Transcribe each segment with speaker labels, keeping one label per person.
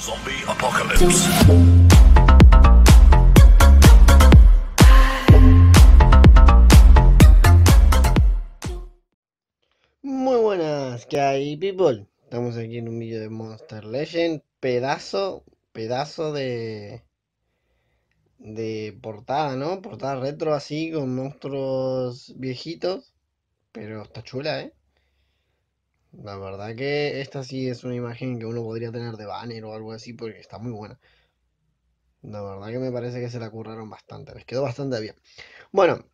Speaker 1: Zombie Apocalypse. Muy buenas, ¿qué hay, people? Estamos aquí en un vídeo de Monster Legend. Pedazo, pedazo de. de portada, ¿no? Portada retro así con monstruos viejitos. Pero está chula, ¿eh? La verdad que esta sí es una imagen que uno podría tener de banner o algo así porque está muy buena. La verdad que me parece que se la curraron bastante, les quedó bastante bien. Bueno,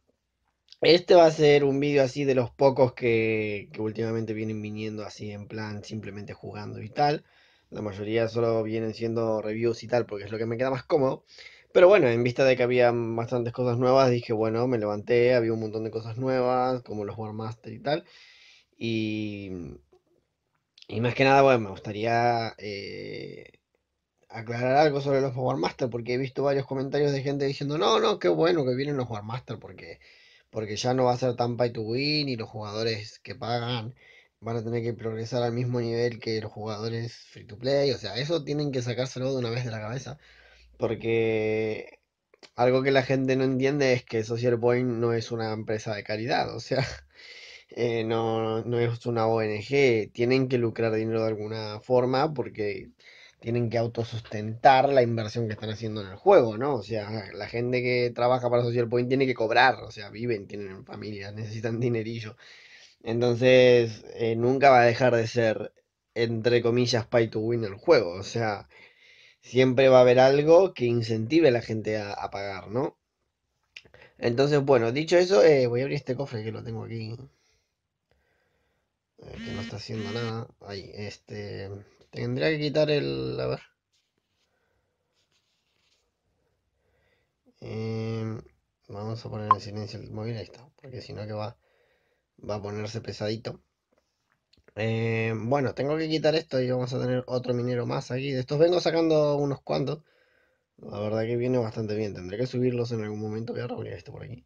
Speaker 1: este va a ser un vídeo así de los pocos que, últimamente vienen viniendo así en plan simplemente jugando y tal. La mayoría solo vienen siendo reviews y tal porque es lo que me queda más cómodo. Pero bueno, en vista de que había bastantes cosas nuevas, dije, bueno, me levanté, había un montón de cosas nuevas, como los War Master y tal. Y y más que nada, bueno, me gustaría eh, aclarar algo sobre los Master porque he visto varios comentarios de gente diciendo, no, no, qué bueno que vienen los Master porque, porque ya no va a ser tan pay to win y los jugadores que pagan van a tener que progresar al mismo nivel que los jugadores free to play. O sea, eso tienen que sacárselo de una vez de la cabeza. Porque algo que la gente no entiende es que Social Point no es una empresa de caridad. O sea, Eh, no, no es una ONG, tienen que lucrar dinero de alguna forma porque tienen que autosustentar la inversión que están haciendo en el juego, ¿no? O sea, la gente que trabaja para Social Point tiene que cobrar, o sea, viven, tienen familias, necesitan dinerillo. Entonces, eh, nunca va a dejar de ser, entre comillas, pay to win el juego. O sea, siempre va a haber algo que incentive a la gente a, pagar, ¿no? Entonces, bueno, dicho eso, eh, voy a abrir este cofre que lo tengo aquí haciendo nada. Ahí, este. Tendría que quitar el. A ver. Em, vamos a poner en silencio el móvil. Ahí Porque si no, que va, va a ponerse pesadito. Eh, bueno, tengo que quitar esto y vamos a tener otro minero más aquí. De estos vengo sacando unos cuantos. La verdad que viene bastante bien. Tendré que subirlos en algún momento. Voy a reunir esto por aquí.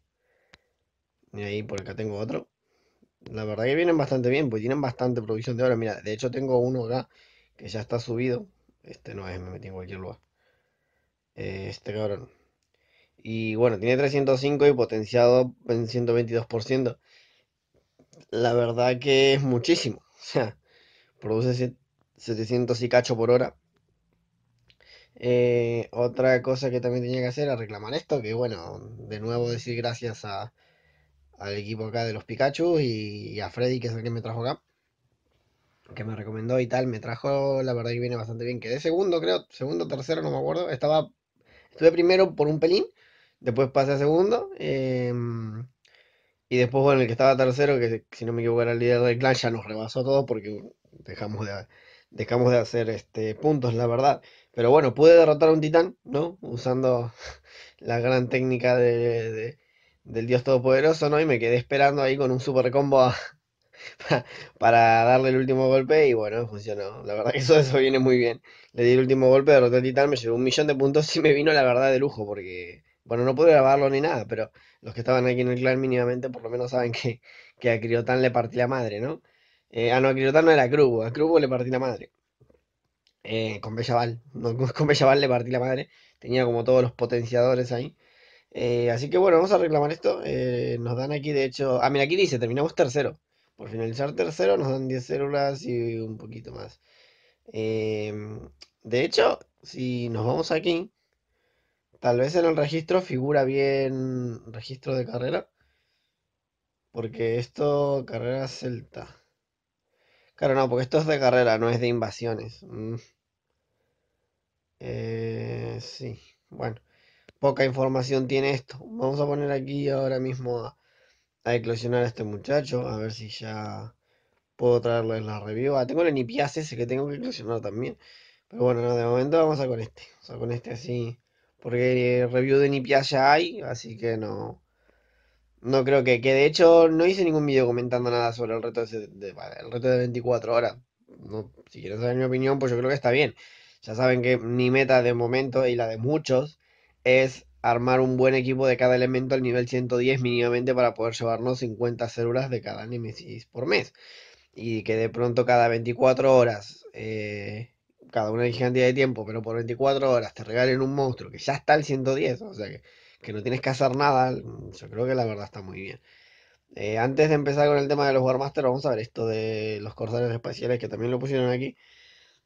Speaker 1: Y ahí por acá tengo otro. La verdad que vienen bastante bien, pues tienen bastante provisión de ahora. Mira, de hecho tengo uno acá que ya está subido. Este no es, me metí en cualquier lugar. este cabrón. Y bueno, tiene 305 y potenciado en 122%. La verdad que es muchísimo. O sea, produce 700 y cacho por hora. Eh, otra cosa que también tenía que hacer era reclamar esto, que bueno, de nuevo decir gracias a al equipo acá de los Pikachu y, a Freddy, que es el que me trajo acá, que me recomendó y tal, me trajo, la verdad que viene bastante bien. Quedé segundo, creo, segundo, tercero, no me acuerdo. Estaba, estuve primero por un pelín, después pasé a segundo. Em, y después, bueno, el que estaba tercero, que si no me equivoco era el líder del clan, ya nos rebasó todo porque dejamos de, dejamos de hacer este, puntos, la verdad. Pero bueno, pude derrotar a un titán, ¿no? Usando la gran técnica de, del Dios Todopoderoso, ¿no? Y me quedé esperando ahí con un super combo para darle el último golpe y bueno, funcionó. La verdad que eso, viene muy bien. Le di el último golpe, derroté al titán, me llevó un millón de puntos y me vino la verdad de lujo porque, bueno, no pude grabarlo ni nada, pero los que estaban aquí en el clan mínimamente por lo menos saben que, a Criotán le partí la madre, ¿no? Eh, ah, no, a Criotán no era Krubo a Crubo le partí la madre. Eh, con Bellaval, no, con Bellaval le partí la madre, tenía como todos los potenciadores ahí. Eh, así que bueno, vamos a reclamar esto. Eh, nos dan aquí, de hecho. Ah, mira, aquí dice: terminamos tercero. Por finalizar tercero, nos dan 10 células y un poquito más. Em, de hecho, si nos vamos aquí, tal vez en el registro figura bien registro de carrera. Porque esto, carrera celta. Claro, no, porque esto es de carrera, no es de invasiones. Mm. Eh, sí, bueno poca información tiene esto. Vamos a poner aquí ahora mismo a, eclosionar a este muchacho, a ver si ya puedo en la review. Ah, tengo el Nipiaz ese que tengo que eclosionar también. Pero bueno, de momento vamos a con este. O sea, con este así. Porque eh, review de NPS ya hay, así que no. No creo que, que de hecho no hice ningún video comentando nada sobre el reto de, el reto de 24 horas. No, si quieren saber mi opinión, pues yo creo que está bien. Ya saben que mi meta de momento y la de muchos es armar un buen equipo de cada elemento al nivel 110 mínimamente para poder llevarnos 50 células de cada Nemesis por mes. Y que de pronto cada 24 horas, eh, cada una cantidad de tiempo, pero por 24 horas te regalen un monstruo que ya está al 110, o sea que, que no tienes que hacer nada, yo creo que la verdad está muy bien. Eh, antes de empezar con el tema de los Warmaster, vamos a ver esto de los corsarios espaciales que también lo pusieron aquí.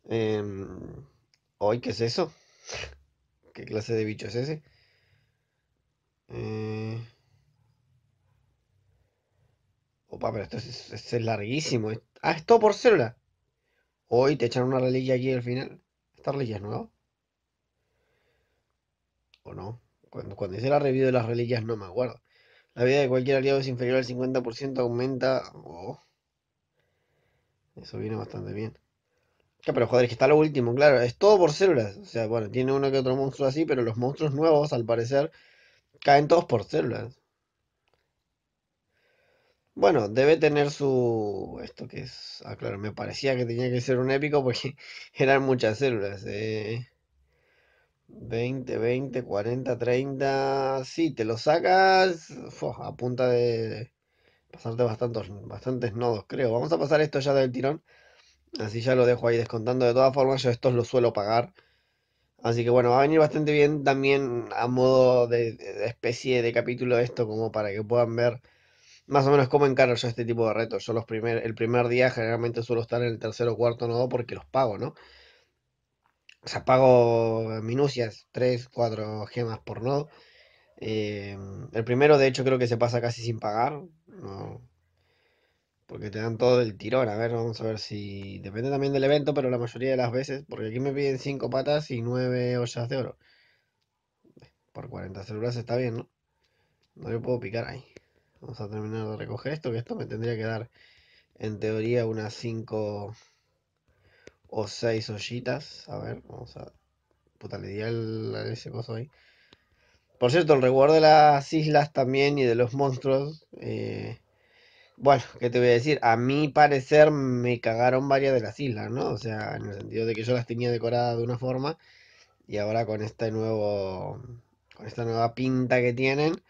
Speaker 1: Em, hoy, ¿qué es eso? ¿Qué clase de bicho es ese? Eh... Opa, pero esto es, larguísimo. Ah, es por célula. Hoy te echan una relilla aquí al final. ¿Esta relilla es nueva? ¿O no? Cuando, cuando hice la review de las relillas no me acuerdo. La vida de cualquier aliado es inferior al 50%, aumenta. Oh. Eso viene bastante bien pero joder, es que está lo último, claro. Es todo por células. O sea, bueno, tiene uno que otro monstruo así, pero los monstruos nuevos, al parecer, caen todos por células. Bueno, debe tener su... Esto que es... Ah, claro, me parecía que tenía que ser un épico porque eran muchas células. 20, 20, 40, 30... Sí, te lo sacas a punta de pasarte bastantes, bastantes nodos, creo. Vamos a pasar esto ya del tirón. Así ya lo dejo ahí descontando. De todas formas, yo estos los suelo pagar. Así que bueno, va a venir bastante bien también a modo de, especie de capítulo esto, como para que puedan ver más o menos cómo encaro yo este tipo de retos. Yo los primer, el primer día generalmente suelo estar en el tercer o cuarto nodo porque los pago, ¿no? O sea, pago minucias, 3, 4 gemas por nodo. Eh, el primero, de hecho, creo que se pasa casi sin pagar. No, porque te dan todo el tirón. A ver, vamos a ver si. Depende también del evento, pero la mayoría de las veces. Porque aquí me piden cinco patas y 9 ollas de oro. Por 40 células está bien, ¿no? No le puedo picar ahí. Vamos a terminar de recoger esto, que esto me tendría que dar, en teoría, unas 5 o seis ollitas. A ver, vamos a. Puta, le di ese coso ahí. Por cierto, el reward de las islas también y de los monstruos. Eh bueno, ¿qué te voy a decir? A mi parecer me cagaron varias de las islas, ¿no? O sea, en el sentido de que yo las tenía decoradas de una forma y ahora con este nuevo, con esta nueva pinta que tienen,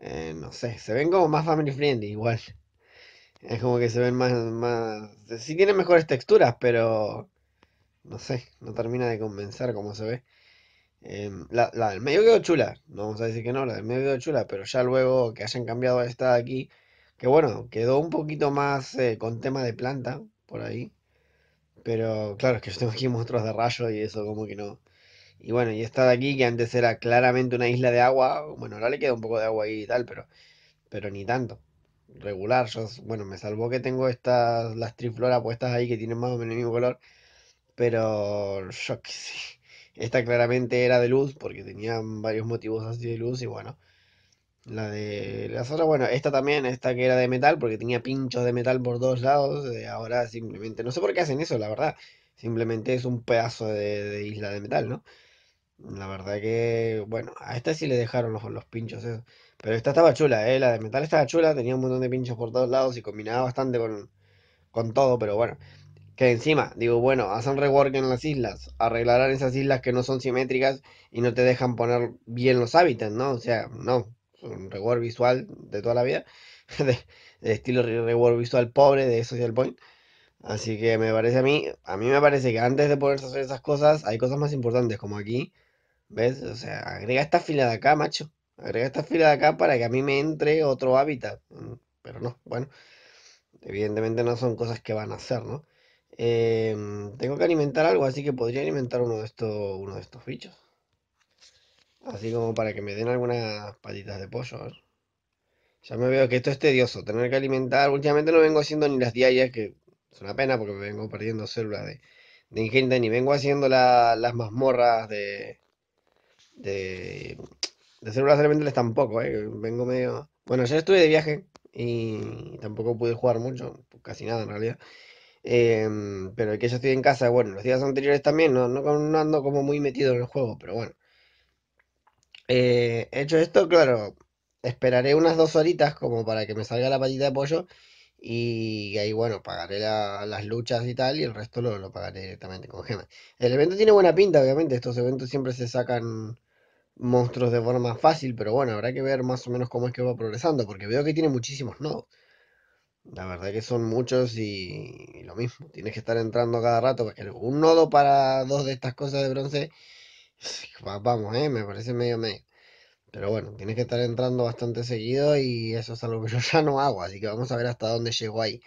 Speaker 1: eh, no sé, se ven como más family friendly igual. Es como que se ven más, más, sí tienen mejores texturas, pero no sé, no termina de convencer cómo se ve. Em, la, la, del medio quedó chula, no vamos a decir que no, la del medio quedó chula, pero ya luego que hayan cambiado esta de aquí que bueno, quedó un poquito más eh, con tema de planta por ahí. Pero claro, es que yo tengo aquí monstruos de rayo y eso como que no. Y bueno, y esta de aquí, que antes era claramente una isla de agua, bueno, ahora le queda un poco de agua ahí y tal, pero, pero ni tanto. Regular, yo, bueno, me salvó que tengo estas, las trifloras puestas ahí que tienen más o menos el mismo color, pero yo que sí. Esta claramente era de luz, porque tenían varios motivos así de luz, y bueno, la de las otras, bueno, esta también, esta que era de metal, porque tenía pinchos de metal por dos lados. Eh, ahora simplemente, no sé por qué hacen eso, la verdad. Simplemente es un pedazo de, isla de metal, ¿no? La verdad que, bueno, a esta sí le dejaron los, los pinchos, Pero esta estaba chula, ¿eh? La de metal estaba chula, tenía un montón de pinchos por todos lados y combinaba bastante con, con todo, pero bueno. Que encima, digo, bueno, hacen rework en las islas, arreglarán esas islas que no son simétricas y no te dejan poner bien los hábitats, ¿no? O sea, no, un reward visual de toda la vida, de, estilo reward visual pobre de Social Point. Así que me parece a mí, a mí me parece que antes de poder hacer esas cosas, hay cosas más importantes, como aquí, ¿ves? O sea, agrega esta fila de acá, macho. Agrega esta fila de acá para que a mí me entre otro hábitat. Mm, pero no, bueno, evidentemente no son cosas que van a hacer, ¿no? Em, tengo que alimentar algo, así que podría alimentar uno de estos, uno de estos bichos. Así como para que me den algunas patitas de pollo. ¿eh? Ya me veo que esto es tedioso, tener que alimentar. Últimamente no vengo haciendo ni las diarias, que es una pena porque me vengo perdiendo células de, de ingente, ni vengo haciendo las mazmorras de, de, de células elementales tampoco. ¿eh? Vengo medio. Bueno, ya estuve de viaje y tampoco pude jugar mucho, casi nada en realidad. Em, pero el que yo estoy en casa, bueno, los días anteriores también, no, no, ando como muy metido en el juego, pero bueno. Eh, hecho esto, claro, esperaré unas dos horitas como para que me salga la patita de pollo y ahí, bueno, pagaré las luchas y tal y el resto lo, lo pagaré directamente con gemas. El evento tiene buena pinta, obviamente, estos eventos siempre se sacan monstruos de forma fácil, pero bueno, habrá que ver más o menos cómo es que va progresando, porque veo que tiene muchísimos nodos. La verdad que son muchos y, y lo mismo, tienes que estar entrando cada rato, porque un nodo para dos de estas cosas de bronce vamos, eh, me parece medio medio. Pero bueno, tienes que estar entrando bastante seguido y eso es algo que yo ya no hago, así que vamos a ver hasta dónde llego ahí.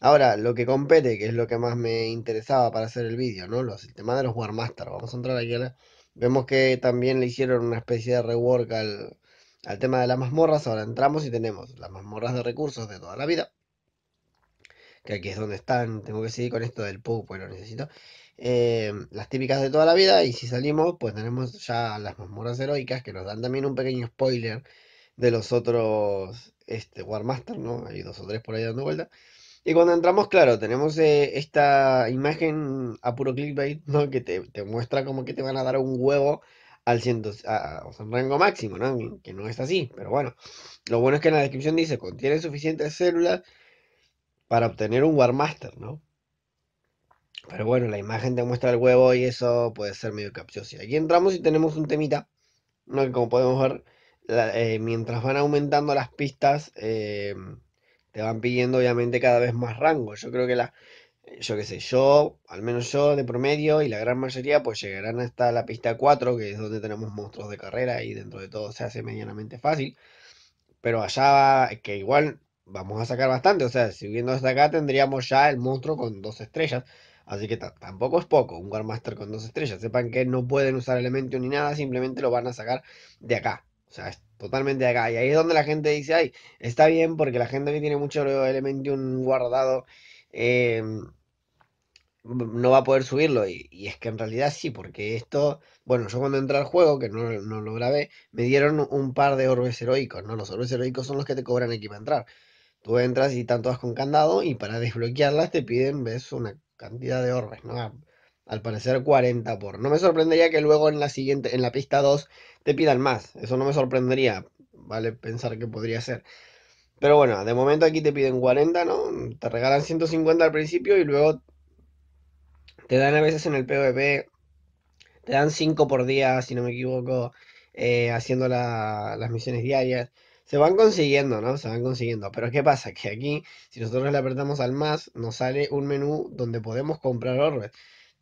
Speaker 1: Ahora, lo que compete, que es lo que más me interesaba para hacer el vídeo, ¿no? Los, el tema de los Warmaster. Vamos a entrar aquí. Vemos que también le hicieron una especie de rework al, al tema de las mazmorras. Ahora entramos y tenemos las mazmorras de recursos de toda la vida. Que aquí es donde están. Tengo que seguir con esto del pub, pues lo necesito. Eh, las típicas de toda la vida, y si salimos, pues tenemos ya las mazmorras heroicas, que nos dan también un pequeño spoiler de los otros este, Master ¿no? Hay dos o tres por ahí dando vuelta. Y cuando entramos, claro, tenemos eh, esta imagen a puro clickbait, ¿no? Que te, muestra como que te van a dar un huevo al ciento, o sea, rango máximo, ¿no? Que, no es así, pero bueno. Lo bueno es que en la descripción dice, contiene suficientes células para obtener un Warmaster, ¿no? Pero bueno, la imagen te muestra el huevo y eso puede ser medio capcioso. Aquí entramos y tenemos un temita, ¿no? que como podemos ver, eh, mientras van aumentando las pistas, eh, te van pidiendo obviamente cada vez más rango. Yo creo que la, yo qué sé, yo, al menos yo de promedio y la gran mayoría, pues llegarán hasta la pista 4, que es donde tenemos monstruos de carrera y dentro de todo se hace medianamente fácil. Pero allá, va eh, que igual vamos a sacar bastante, o sea, subiendo hasta acá tendríamos ya el monstruo con dos estrellas Así que tampoco es poco un Warmaster con dos estrellas. Sepan que no pueden usar Elemento ni nada, simplemente lo van a sacar de acá. O sea, es totalmente de acá. Y ahí es donde la gente dice, ay, está bien, porque la gente que tiene mucho Elementium guardado eh, no va a poder subirlo. Y, es que en realidad sí, porque esto, bueno, yo cuando entré al juego, que no, no lo grabé, me dieron un par de orbes heroicos, ¿no? Los orbes heroicos son los que te cobran aquí para entrar. Tú entras y están todas con candado y para desbloquearlas te piden, ves, una cantidad de orbes, ¿no? al parecer 40 por. No me sorprendería que luego en la siguiente, en la pista 2, te pidan más. Eso no me sorprendería. Vale pensar que podría ser. Pero bueno, de momento aquí te piden 40, ¿no? Te regalan 150 al principio y luego te dan a veces en el PvP, e te dan 5 por día, si no me equivoco, eh, haciendo las misiones diarias. Se van consiguiendo, ¿no? Se van consiguiendo. Pero ¿qué pasa? Que aquí, si nosotros le apretamos al más, nos sale un menú donde podemos comprar orbes.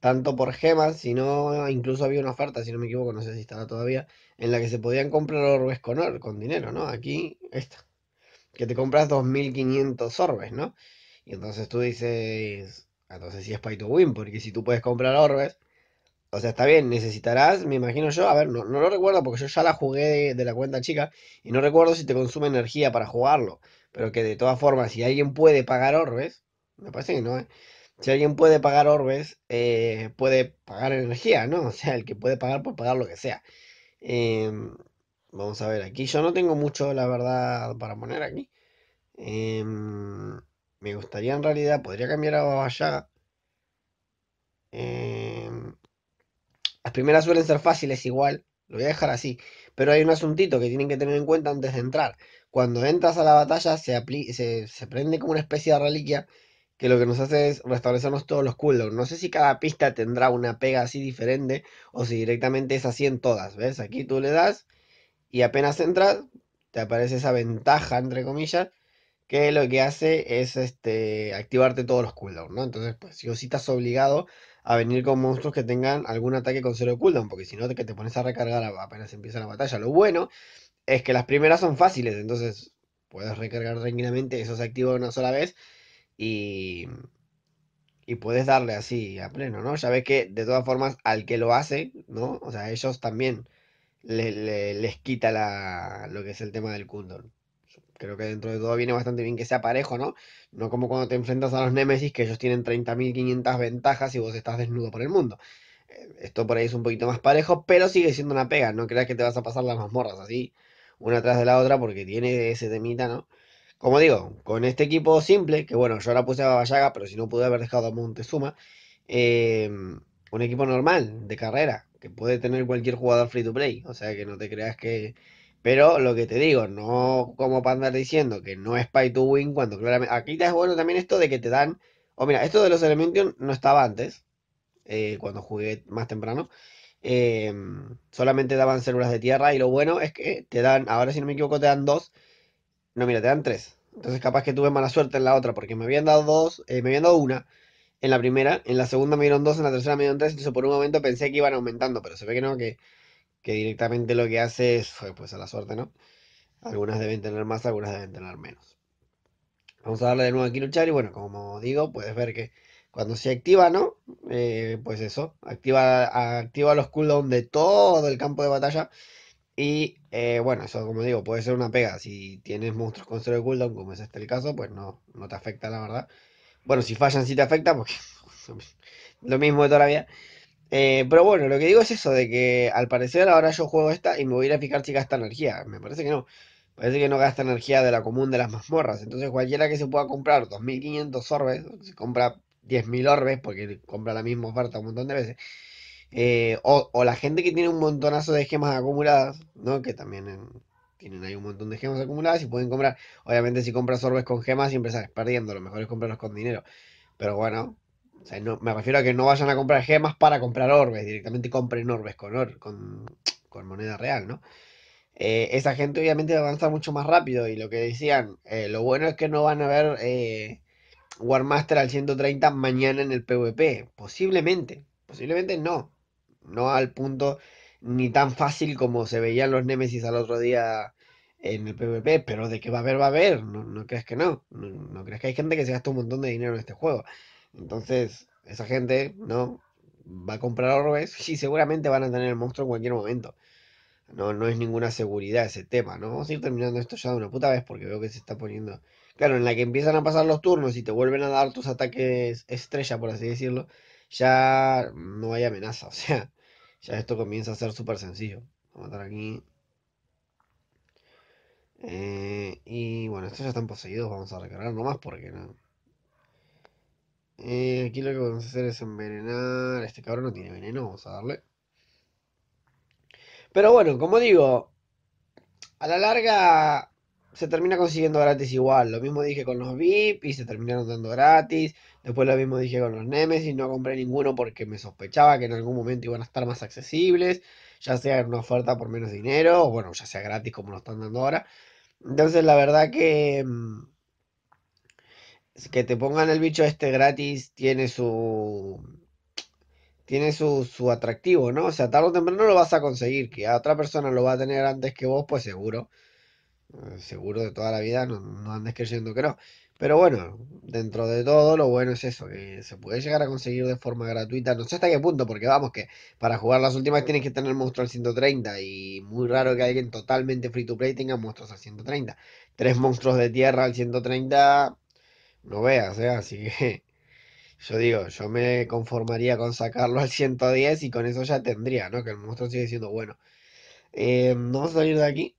Speaker 1: Tanto por gemas, sino incluso había una oferta, si no me equivoco, no sé si estaba todavía, en la que se podían comprar orbes con, con dinero, ¿no? Aquí, esto. Que te compras 2.500 orbes, ¿no? Y entonces tú dices, ah, entonces sí es pay to win, porque si tú puedes comprar orbes, o sea, está bien, necesitarás, me imagino yo, a ver, no, no lo recuerdo porque yo ya la jugué de, la cuenta chica y no recuerdo si te consume energía para jugarlo, pero que de todas formas, si alguien puede pagar orbes, me parece que no, ¿eh? Si alguien puede pagar orbes, eh, puede pagar energía, ¿no? O sea, el que puede pagar, por pagar lo que sea. Em, vamos a ver, aquí yo no tengo mucho, la verdad, para poner aquí. Em, me gustaría en realidad, podría cambiar a Babayaga. Las primeras suelen ser fáciles igual, lo voy a dejar así, pero hay un asuntito que tienen que tener en cuenta antes de entrar. Cuando entras a la batalla se, se, se prende como una especie de reliquia que lo que nos hace es restablecernos todos los cooldowns. No sé si cada pista tendrá una pega así diferente o si directamente es así en todas, ¿ves? Aquí tú le das y apenas entras te aparece esa ventaja, entre comillas, que lo que hace es este, activarte todos los cooldowns, ¿no? Entonces, pues si o estás obligado a venir con monstruos que tengan algún ataque con cero cooldown, porque si no, que te pones a recargar apenas empieza la batalla. Lo bueno es que las primeras son fáciles, entonces puedes recargar tranquilamente, eso se activa una sola vez y, y puedes darle así a pleno, ¿no? Ya ves que de todas formas al que lo hace, ¿no? O sea, ellos también les quita lo que es el tema del cooldown creo que dentro de todo viene bastante bien que sea parejo, ¿no? No como cuando te enfrentas a los Nemesis, que ellos tienen 30.500 ventajas y vos estás desnudo por el mundo. Eh, esto por ahí es un poquito más parejo, pero sigue siendo una pega. No creas que te vas a pasar las mazmorras así, una tras de la otra, porque tiene ese temita, ¿no? Como digo, con este equipo simple, que bueno, yo ahora puse a Babayaga, pero si no pude haber dejado a Montezuma, eh, un equipo normal, de carrera, que puede tener cualquier jugador free to play. O sea que no te creas que pero lo que te digo, no como para andar diciendo que no es pay to win cuando claramente. Aquí es bueno también esto de que te dan. O mira, esto de los Elemention no estaba antes, eh, cuando jugué más temprano. Eh, solamente daban células de tierra y lo bueno es que te dan, ahora si no me equivoco, te dan dos. No, mira, te dan tres. Entonces capaz que tuve mala suerte en la otra porque me habían dado dos, eh, me habían dado una en la primera, en la segunda me dieron dos, en la tercera me dieron tres, entonces por un momento pensé que iban aumentando, pero se ve que no, que que directamente lo que hace es, pues a la suerte, ¿no? Algunas deben tener más, algunas deben tener menos. Vamos a darle de nuevo aquí luchar y bueno, como digo, puedes ver que cuando se activa, ¿no? Eh, pues eso, activa, activa los cooldowns de todo el campo de batalla. Y eh, bueno, eso como digo, puede ser una pega. Si tienes monstruos con cero cooldown, como es este el caso, pues no, no te afecta, la verdad. Bueno, si fallan sí te afecta, porque lo mismo de toda la vida. Eh, pero bueno, lo que digo es eso, de que al parecer ahora yo juego esta y me voy a ir a fijar si gasta energía. Me parece que no. Parece que no gasta energía de la común de las mazmorras. Entonces cualquiera que se pueda comprar 2.500 orbes, se compra 10.000 orbes porque compra la misma oferta un montón de veces. Eh, o, la gente que tiene un montonazo de gemas acumuladas, ¿no? Que también tienen ahí un montón de gemas acumuladas y pueden comprar. Obviamente si compras orbes con gemas siempre estás perdiendo. Lo mejor es comprarlos con dinero. Pero bueno, sea, no, me refiero a que no vayan a comprar gemas para comprar orbes, directamente compren orbes con, con, moneda real, ¿no? Eh, esa gente obviamente va a avanzar mucho más rápido y lo que decían, eh, lo bueno es que no van a ver eh, Warmaster al 130 mañana en el PvP, posiblemente, posiblemente no, no al punto ni tan fácil como se veían los Nemesis al otro día en el PvP, pero de que va a haber, va a haber, no, crees que no. no, no crees que hay gente que se gasta un montón de dinero en este juego. Entonces, esa gente, ¿no? Va a comprar orbes y seguramente van a tener el monstruo en cualquier momento. No, no es ninguna seguridad ese tema, ¿no? Vamos a ir terminando esto ya de una puta vez porque veo que se está poniendo... Claro, en la que empiezan a pasar los turnos y te vuelven a dar tus ataques estrella, por así decirlo, ya no hay amenaza, o sea, ya esto comienza a ser súper sencillo. Vamos a matar aquí. Eh, y bueno, estos ya están poseídos, vamos a recargar nomás porque no... Eh, aquí lo que vamos a hacer es envenenar. Este cabrón no tiene veneno, vamos a darle. Pero bueno, como digo, a la larga se termina consiguiendo gratis igual. Lo mismo dije con los VIP y se terminaron dando gratis. Después lo mismo dije con los Nemesis, no compré ninguno porque me sospechaba que en algún momento iban a estar más accesibles, ya sea en una oferta por menos dinero, o bueno, ya sea gratis como lo están dando ahora. Entonces la verdad que... Mm, que te pongan el bicho este gratis tiene su tiene su, su atractivo, ¿no? O sea, tarde o temprano lo vas a conseguir, que a otra persona lo va a tener antes que vos, pues seguro. Eh, seguro de toda la vida, no, no andes creyendo que no. Pero bueno, dentro de todo lo bueno es eso, que se puede llegar a conseguir de forma gratuita, no sé hasta qué punto, porque vamos que para jugar las últimas tienes que tener monstruos al 130 y muy raro que alguien totalmente free to play tenga monstruos al 130. Tres monstruos de tierra al 130 no veas, ¿eh? así que yo digo, yo me conformaría con sacarlo al 110 y con eso ya tendría, ¿no? Que el monstruo sigue siendo bueno. Eh, vamos a salir de aquí.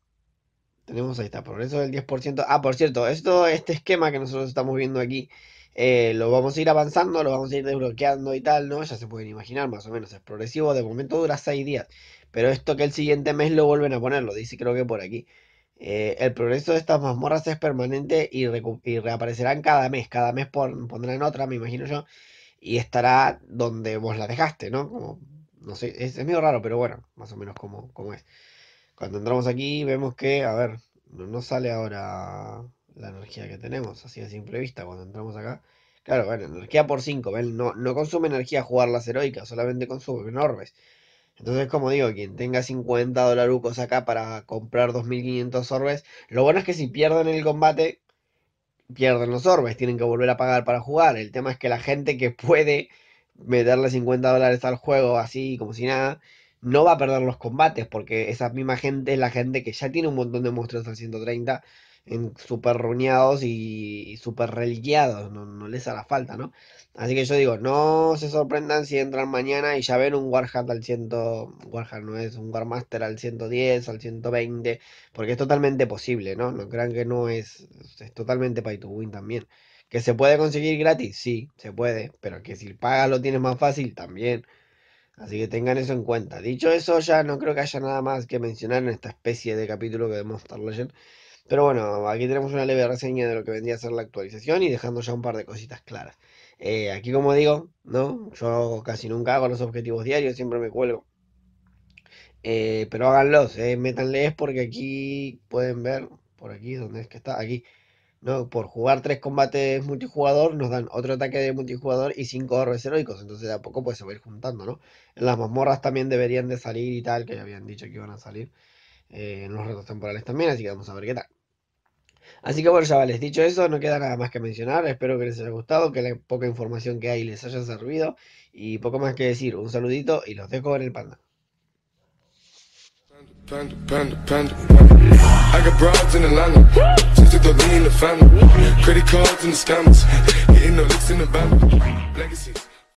Speaker 1: Tenemos ahí está, progreso del 10%. Ah, por cierto, esto, este esquema que nosotros estamos viendo aquí, eh, lo vamos a ir avanzando, lo vamos a ir desbloqueando y tal, ¿no? Ya se pueden imaginar, más o menos, es progresivo. De momento dura 6 días. Pero esto que el siguiente mes lo vuelven a poner, lo dice creo que por aquí. Eh, el progreso de estas mazmorras es permanente y, reaparecerán cada mes. Cada mes pondrán otra, me imagino yo, y estará donde vos la dejaste, ¿no? no sé, es, medio raro, pero bueno, más o menos como, es. Cuando entramos aquí vemos que, a ver, no, sale ahora la energía que tenemos, así de simple vista, cuando entramos acá. Claro, bueno, energía por 5, ¿ven? No, consume energía jugar las heroicas, solamente consume enormes. Entonces, como digo, quien tenga 50 dolarucos acá para comprar 2.500 orbes, lo bueno es que si pierden el combate, pierden los orbes, tienen que volver a pagar para jugar. El tema es que la gente que puede meterle 50 dólares al juego así como si nada, no va a perder los combates, porque esa misma gente es la gente que ya tiene un montón de monstruos al 130 en super ruñados y, súper religiados, no, no, les hará falta, ¿no? Así que yo digo, no se sorprendan si entran mañana y ya ven un Warhat al 100, Warhat no es, un Warmaster al 110, al 120, porque es totalmente posible, ¿no? No crean que no es, es totalmente pay to win también. ¿Que se puede conseguir gratis? Sí, se puede, pero que si pagas lo tienes más fácil también. Así que tengan eso en cuenta. Dicho eso, ya no creo que haya nada más que mencionar en esta especie de capítulo que de Monster Legend. Pero bueno, aquí tenemos una leve reseña de lo que vendría a ser la actualización y dejando ya un par de cositas claras. Eh, aquí como digo, ¿no? Yo casi nunca hago los objetivos diarios, siempre me cuelgo. Eh, pero háganlos, eh, métanles porque aquí pueden ver, por aquí, donde es que está, aquí. ¿no? Por jugar tres combates multijugador, nos dan otro ataque de multijugador y cinco orbes heroicos. Entonces de a poco pues se va a ir juntando, ¿no? las mazmorras también deberían de salir y tal, que ya habían dicho que iban a salir. Eh, en los retos temporales también, así que vamos a ver qué tal. Así que bueno, chavales dicho eso, no queda nada más que mencionar. Espero que les haya gustado, que la poca información que hay les haya servido. Y poco más que decir, un saludito y los dejo en el panda.